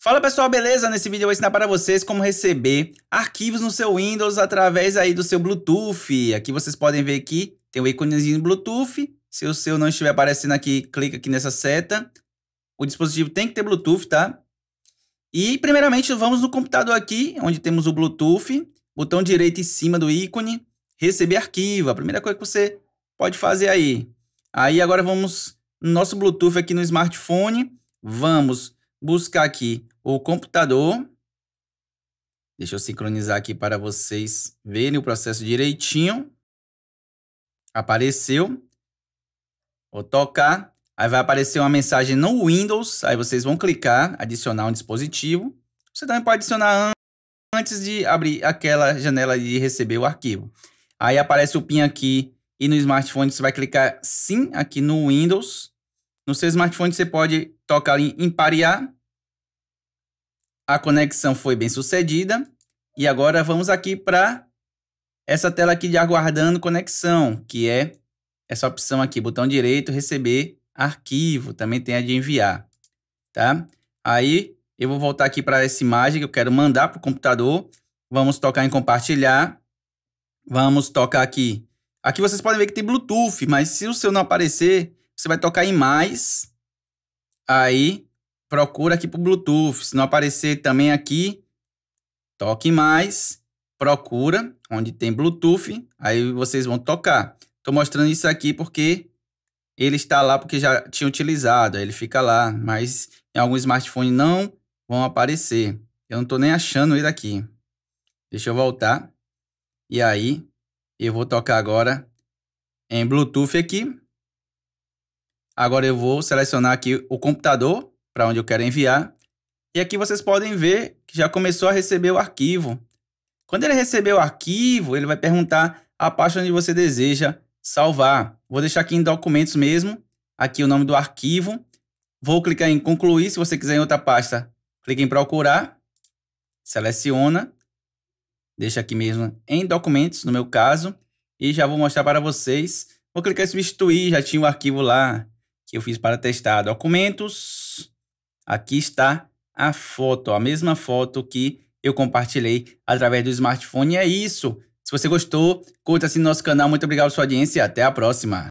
Fala pessoal, beleza? Nesse vídeo eu vou ensinar para vocês como receber arquivos no seu Windows através aí do seu Bluetooth. Aqui vocês podem ver que tem o um íconezinho Bluetooth. Se o seu não estiver aparecendo aqui, clica aqui nessa seta. O dispositivo tem que ter Bluetooth, tá? E primeiramente vamos no computador aqui, onde temos o Bluetooth. Botão direito em cima do ícone, receber arquivo. A primeira coisa que você pode fazer aí. Aí agora vamos no nosso Bluetooth aqui no smartphone. Vamos buscar aqui o computador. Deixa eu sincronizar aqui para vocês verem o processo direitinho. Apareceu. Vou tocar. Aí vai aparecer uma mensagem no Windows. Aí vocês vão clicar, adicionar um dispositivo. Você também pode adicionar antes de abrir aquela janela de receber o arquivo. Aí aparece o PIN aqui e no smartphone você vai clicar sim aqui no Windows. No seu smartphone você pode toca ali em parear. A conexão foi bem sucedida. E agora vamos aqui para essa tela aqui de aguardando conexão, que é essa opção aqui, botão direito, receber arquivo, também tem a de enviar, tá? Aí eu vou voltar aqui para essa imagem que eu quero mandar para o computador. Vamos tocar em compartilhar. Vamos tocar aqui. Aqui vocês podem ver que tem Bluetooth, mas se o seu não aparecer, você vai tocar em mais Aí procura aqui o Bluetooth. Se não aparecer também aqui, toque mais, procura onde tem Bluetooth, aí vocês vão tocar. Estou mostrando isso aqui porque ele está lá porque já tinha utilizado, aí ele fica lá, mas em algum smartphone não vão aparecer. Eu não estou nem achando ele aqui. Deixa eu voltar. E aí, eu vou tocar agora em Bluetooth aqui. Agora eu vou selecionar aqui o computador para onde eu quero enviar. E aqui vocês podem ver que já começou a receber o arquivo. Quando ele receber o arquivo, ele vai perguntar a pasta onde você deseja salvar. Vou deixar aqui em documentos mesmo, aqui o nome do arquivo. Vou clicar em concluir, se você quiser em outra pasta, clique em procurar, seleciona, deixa aqui mesmo em documentos, no meu caso, e já vou mostrar para vocês. Vou clicar em substituir, já tinha o arquivo lá, que eu fiz para testar documentos. Aqui está a foto, a mesma foto que eu compartilhei através do smartphone. E é isso. Se você gostou, curta-se no nosso canal. Muito obrigado pela sua audiência. e Até a próxima.